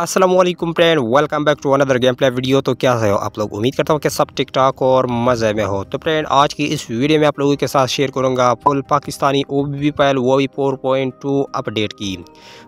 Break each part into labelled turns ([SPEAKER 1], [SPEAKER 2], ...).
[SPEAKER 1] Aslam friend welcome back to another game play video तो क्या है आप लोग उम्मीद करता हूँ कि सब टिक टॉक और मज़े में हो तो फ्रेंड आज की इस वीडियो में आप लोगों के साथ शेयर करूँगा full Pakistani O B B पैल वो भी फोर पॉइंट टू अपडेट की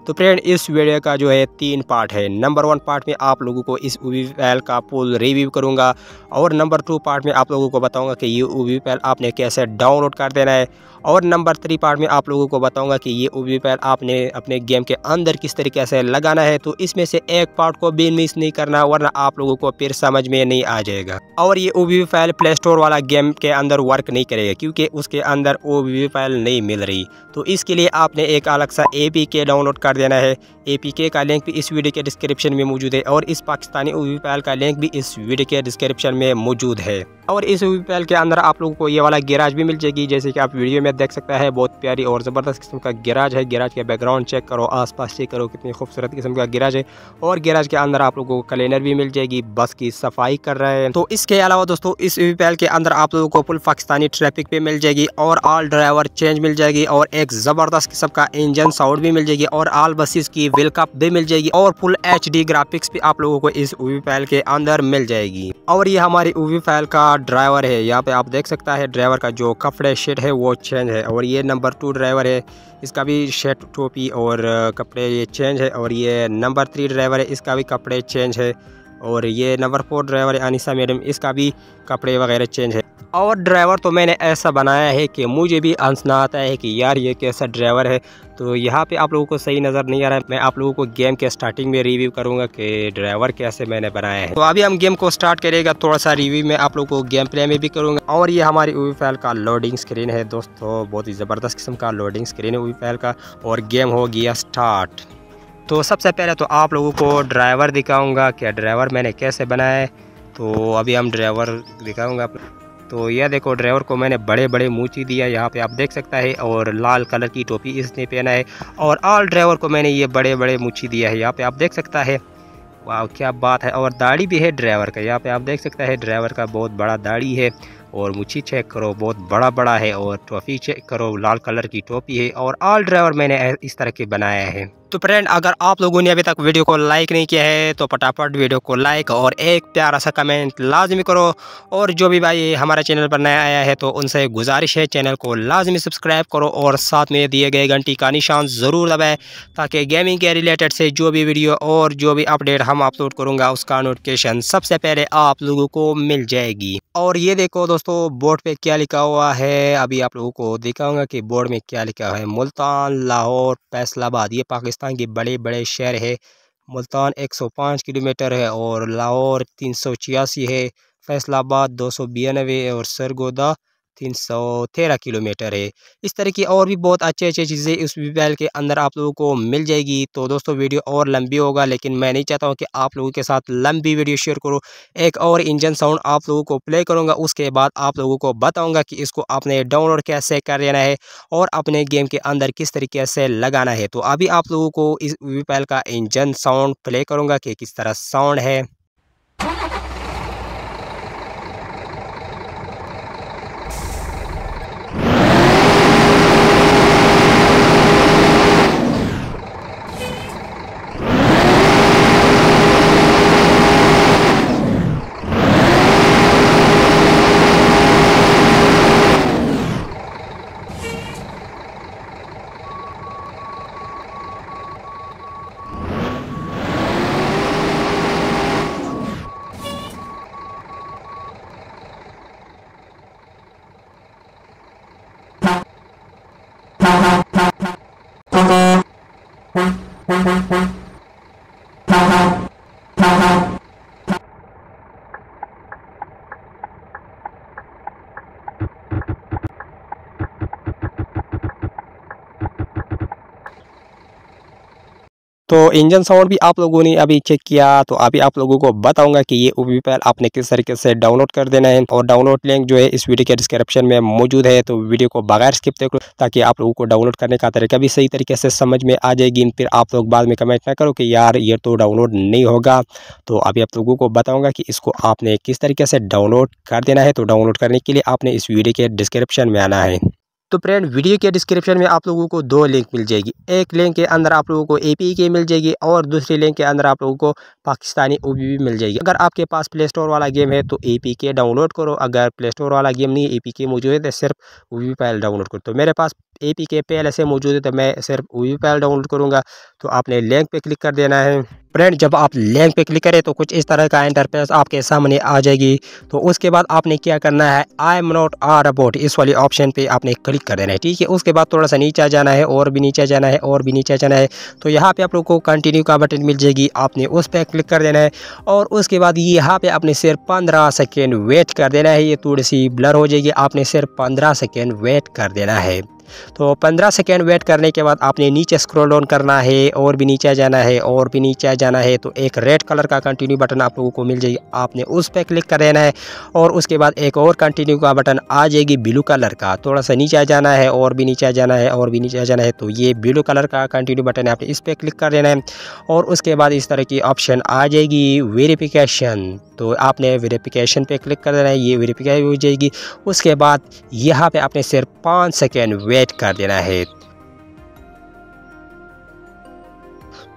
[SPEAKER 1] तो फ्रेंड इस वीडियो का जो है तीन पार्ट है नंबर वन पार्ट में आप लोगों को इस ओ बी पैल का पुल रिव्यू करूँगा और नंबर टू पार्ट में आप लोगों को बताऊँगा कि ये ओ बी पैल आपने कैसे डाउनलोड कर देना है और नंबर थ्री पार्ट में आप लोगों को बताऊँगा कि ये ओ बी पैल आपने अपने गेम के अंदर किस तरीके से लगाना है तो इसमें से एक पार्ट को भी मिस नहीं करना वरना आप लोगों को फिर समझ में नहीं आ जाएगा और ये ओ फाइल प्ले स्टोर वाला गेम के अंदर वर्क नहीं करेगा क्योंकि उसके अंदर ओ फाइल नहीं मिल रही तो इसके लिए आपने एक अलग सा ए डाउनलोड कर देना है ए का लिंक भी इस वीडियो के डिस्क्रिप्शन में मौजूद है और इस पाकिस्तानी ओ फाइल का लिंक भी इस वीडियो के डिस्क्रिप्शन में मौजूद है और इस ओ फाइल के अंदर आप लोगों को ये वाला गिराज भी मिल जाएगी जैसे कि आप वीडियो में देख सकते हैं बहुत प्यारी और ज़बरदस्त किस्म का गिराज है गिराज का बैकग्राउंड चेक करो आसपास चेक करो कितनी खूबसूरत किस्म का गिराज है और गैराज के अंदर आप लोगों को क्लीनर भी मिल जाएगी बस की सफाई कर रहे हैं तो इसके अलावा दोस्तों इस वीपीएल के अंदर आप लोगों को फुल पाकिस्तानी ट्रैफिक पे मिल जाएगी और ऑल ड्राइवर चेंज मिल जाएगी और एक ज़बरदस्त किस्म का इंजन साउंड भी मिल जाएगी और ऑल बसेस की वेलकप भी मिल जाएगी और फुल एच ग्राफिक्स भी आप लोगों को इस वी फाइल के अंदर मिल जाएगी और ये हमारी वी फाइल का ड्राइवर है यहाँ पे आप देख सकता है ड्राइवर का जो कपड़े शेड है वो चेंज है और ये नंबर टू ड्राइवर है इसका भी शेड टोपी और कपड़े ये चेंज है और ये नंबर थ्री ड्राइवर है इसका भी कपड़े चेंज है और ये नंबर फोर ड्राइवर है अनिसा मैडम इसका भी कपड़े वगैरह चेंज है और ड्राइवर तो मैंने ऐसा बनाया है कि मुझे भी हंसना आता है कि यार ये कैसा ड्राइवर है तो यहाँ पे आप लोगों को सही नज़र नहीं आ रहा है मैं आप लोगों को गेम के स्टार्टिंग में रिव्यू करूँगा कि ड्राइवर कैसे मैंने बनाया है तो अभी हम गेम को स्टार्ट करेगा थोड़ा सा रिव्यू मैं आप लोगों को गेम प्ले में भी करूँगा और ये हमारी ओवी फाइल का लोडिंग स्क्रीन है दोस्तों बहुत ही ज़बरदस्त किस्म का लोडिंग स्क्रीन है ओवी फाइल का और गेम हो गया स्टार्ट तो सबसे पहले तो आप लोगों को ड्राइवर दिखाऊंगा क्या ड्राइवर मैंने कैसे बनाया है तो अभी हम ड्राइवर दिखाऊंगा तो यह देखो ड्राइवर को मैंने बड़े बड़े मूची दिया यहाँ पे आप देख सकता है और लाल कलर की टोपी इसने पहना है और आल ड्राइवर को मैंने ये बड़े बड़े मूची दिया है यहाँ पर आप देख सकता है वाह क्या बात है और दाढ़ी भी है ड्राइवर का यहाँ पर आप देख सकता है ड्राइवर का बहुत बड़ा दाढ़ी है और मुच्छी चेक करो बहुत बड़ा बड़ा है और टॉफ़ी चेक करो लाल कलर की टोपी है और ऑल ड्राइवर मैंने इस तरह के बनाया है तो फ्रेंड अगर आप लोगों ने अभी तक वीडियो को लाइक नहीं किया है तो फटाफट वीडियो को लाइक और एक प्यारा सा कमेंट लाजमी करो और जो भी भाई हमारे चैनल पर नया आया है तो उनसे गुजारिश है चैनल को लाजमी सब्सक्राइब करो और साथ में दिए गए घंटी का निशान ज़रूर दबाएँ ताकि गेमिंग के रिलेटेड से जो भी वीडियो और जो भी अपडेट हम अपलोड करूँगा उसका नोटिफिकेशन सबसे पहले आप लोगों को मिल जाएगी और ये देखो दोस्तों बोर्ड पे क्या लिखा हुआ है अभी आप लोगों को दिखाऊंगा कि बोर्ड में क्या लिखा है मुल्तान लाहौर फैसलाबाद ये पाकिस्तान के बड़े बड़े शहर है मुल्तान 105 किलोमीटर है और लाहौर तीन है फैसलाबाद दो और सरगोदा तीन सौ तेरह किलोमीटर है इस तरह की और भी बहुत अच्छी अच्छी चीज़ें उस वीपीएल के अंदर आप लोगों को मिल जाएगी तो दोस्तों वीडियो और लंबी होगा लेकिन मैं नहीं चाहता हूँ कि आप लोगों के साथ लंबी वीडियो शेयर करो एक और इंजन साउंड आप लोगों को प्ले करूँगा उसके बाद आप लोगों को बताऊँगा कि इसको आपने डाउनलोड कैसे कर लेना है और अपने गेम के अंदर किस तरीके से लगाना है तो अभी आप लोगों को इस वीपीएल का इंजन साउंड प्ले करूँगा कि किस तरह साउंड है Thank you. तो इंजन साउंड भी आप लोगों ने अभी चेक किया तो अभी आप लोगों को बताऊंगा कि ये ओ पैल आपने किस तरीके से डाउनलोड कर देना है और डाउनलोड लिंक जो है इस वीडियो के डिस्क्रिप्शन में मौजूद है तो वीडियो को बगैर स्किप देखो ताकि आप लोगों को डाउनलोड करने का तरीका भी सही तरीके से समझ में आ जाएगी फिर आप लोग बाद में कमेंट ना करो कि यार ये तो डाउनलोड नहीं होगा तो अभी आप लोगों को बताऊँगा कि इसको आपने किस तरीके से डाउनलोड कर देना है तो डाउनलोड करने के लिए आपने इस वीडियो के डिस्क्रिप्शन में आना है तो फ्रेंड वीडियो के डिस्क्रिप्शन में आप लोगों को दो लिंक मिल जाएगी एक लिंक के अंदर आप लोगों को ए की मिल जाएगी और दूसरी लिंक के अंदर आप लोगों को पाकिस्तानी ओ मिल जाएगी अगर आपके पास प्ले स्टोर वाला गेम है तो ए के डाउनलोड करो अगर प्ले स्टोर वाला गेम नहीं ए पी के मौजूद है तो सिर्फ ओ फाइल डाउनलोड करो तो मेरे पास ए पी के पहले से मौजूद है तो मैं सिर्फ ओ पैल डाउनलोड करूँगा तो आपने लिंक पर क्लिक कर देना है फ्रेंड जब आप लिंक पे क्लिक करें तो कुछ इस तरह का इंटरफेस आपके सामने आ जाएगी तो उसके बाद आपने क्या करना है I am not a about इस वाले ऑप्शन पे आपने क्लिक कर देना है ठीक है उसके बाद थोड़ा सा नीचे जाना है और भी नीचे जाना है और भी नीचे जाना है तो यहाँ पे आप लोग को कंटिन्यू का बटन मिल जाएगी आपने उस पर क्लिक कर देना है और उसके बाद यहाँ पर आपने सिर्फ पंद्रह सेकेंड वेट कर देना है ये थोड़ी सी ब्लर हो जाएगी आपने सिर्फ पंद्रह सेकेंड वेट कर देना है तो पंद्रह सेकेंड वेट करने के बाद आपने नीचे स्क्रोल डाउन करना है और भी नीचे जाना है और भी नीचे जाना है तो एक रेड कलर का कंटिन्यू बटन आप लोगों को मिल जाएगी आपने उस पर क्लिक कर देना है और उसके बाद एक और कंटिन्यू का बटन आ जाएगी ब्लू कलर का थोड़ा सा नीचे जाना है और भी नीचे जाना है और भी नीचे जाना है तो ये ब्लू कलर का कंटिन्यू बटन है आपने इस पर क्लिक कर देना है और उसके बाद इस तरह की ऑप्शन आ जाएगी वेरीफिकेशन तो आपने वेरीफिकेशन पे क्लिक कर देना है ये वेरीफिकेशन हो जाएगी उसके बाद यहाँ पे आपने सिर्फ पाँच सेकेंड वेट कर देना है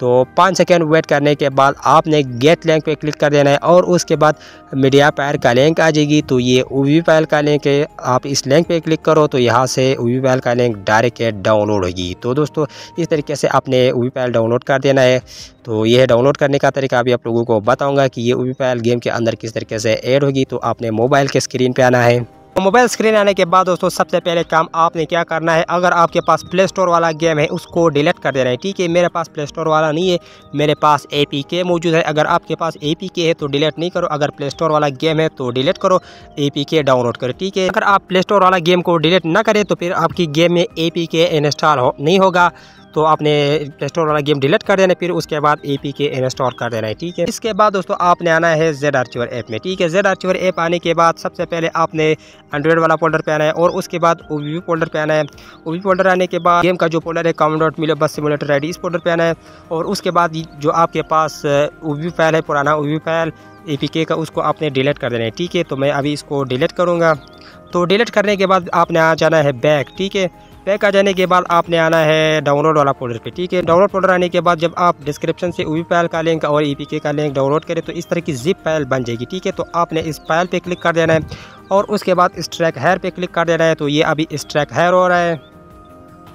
[SPEAKER 1] तो पाँच सेकेंड वेट करने के बाद आपने गेट लिंक पे क्लिक कर देना है और उसके बाद मीडिया पैर का लिंक आ जाएगी तो ये ओ वी पैल का लिंक है आप इस लिंक पे क्लिक करो तो यहाँ से ओ वी पैल का लिंक डायरेक्ट डाउनलोड होगी तो दोस्तों इस तरीके से आपने ओ वी पैल डाउनलोड कर देना है तो यह डाउनलोड करने का तरीका अभी आप लोगों को बताऊँगा कि ये ओ वी पैल गेम के अंदर किस तरीके से एड होगी तो आपने मोबाइल के स्क्रीन पर आना है तो मोबाइल स्क्रीन आने के बाद दोस्तों सबसे पहले काम आपने क्या करना है अगर आपके पास प्ले स्टोर वाला गेम है उसको डिलीट कर देना है ठीक है मेरे पास प्ले स्टोर वाला नहीं है मेरे पास ए पी के मौजूद है अगर आपके पास ए पी के है तो डिलीट नहीं करो अगर प्ले स्टोर वाला गेम है तो डिलीट करो ए पी के डाउनलोड करो ठीक है अगर आप प्ले स्टोर वाला गेम को डिलीट ना करें तो फिर आपकी गेम में ए पी के इंस्टॉल हो नहीं होगा तो आपने प्ले स्टोर वाला गेम डिलीट कर देना फिर उसके बाद ए पी के इंस्टॉल कर देना है ठीक है इसके बाद दोस्तों आपने आना है जेड आर्चर ऐप में ठीक है जेड आर्चर ऐप आने के बाद सबसे पहले आपने एंड्रॉयड वाला फोल्डर पे आना है और उसके बाद ओ वी फोल्डर पे आना है ओ वी फोल्डर आने के बाद गेम का जो फोल्डर है कॉमन डॉट मिलो बस सिमुलेटर आई इस फोल्डर पे आना है और उसके बाद जो आपके पास ओ वी फाइल है पुराना ओ वी फाइल ए का उसको आपने डिलीट कर देना है ठीक है तो मैं अभी इसको डिलीट करूँगा तो डिलीट करने के बाद आपने आ जाना है बैक ठीक है पैक आ जाने के बाद आपने आना है डाउनलोड वाला फोल्डर पे ठीक है डाउनलोड फोल्डर आने के बाद जब आप डिस्क्रिप्शन से वी फाइल का लिंक और ई का लिंक डाउनलोड करें तो इस तरह की जिप फाइल बन जाएगी ठीक है तो आपने इस फाइल पर क्लिक कर देना है और उसके बाद इस ट्रैक हेयर पर क्लिक कर देना है तो ये अभी इस ट्रैक हेयर हो रहा है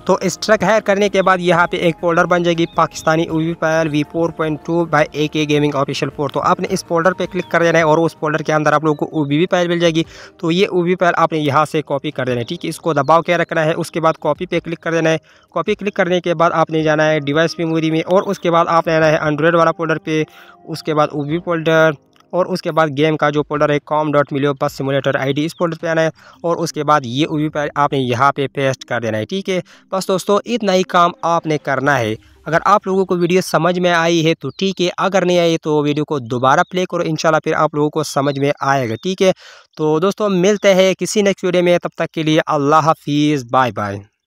[SPEAKER 1] तो स्ट्रक हायर करने के बाद यहाँ पे एक फोल्डर बन जाएगी पाकिस्तानी वी पायल V four point two by A K gaming official four तो आपने इस फोल्डर पे क्लिक कर देना है और उस फोल्डर के अंदर आप लोगों को ओ वी पायल मिल जाएगी तो ये ओ वी पायल आपने यहाँ से कॉपी कर देना है ठीक है इसको दबाव क्या रखना है उसके बाद कॉपी पे क्लिक कर देना है कॉपी क्लिक करने के बाद आपने जाना है डिवाइस मेमोरी में और उसके बाद आपने आना है एंड्रॉयड वाला फोल्डर पर उसके बाद ओ फोल्डर और उसके बाद गेम का जो फोल्डर है कॉम डॉट मिलियो बस सिमुलेटर डी इस फोल्डर पे आना है और उसके बाद ये वी पर आपने यहाँ पे पेस्ट कर देना है ठीक है बस दोस्तों इतना ही काम आपने करना है अगर आप लोगों को वीडियो समझ में आई है तो ठीक है अगर नहीं आई तो वीडियो को दोबारा प्ले करो इंशाल्लाह फिर आप लोगों को समझ में आएगा ठीक है तो दोस्तों मिलते हैं किसी नेक्स्ट वीडियो में तब तक के लिए अल्लाह हाफिज़ बाय बाय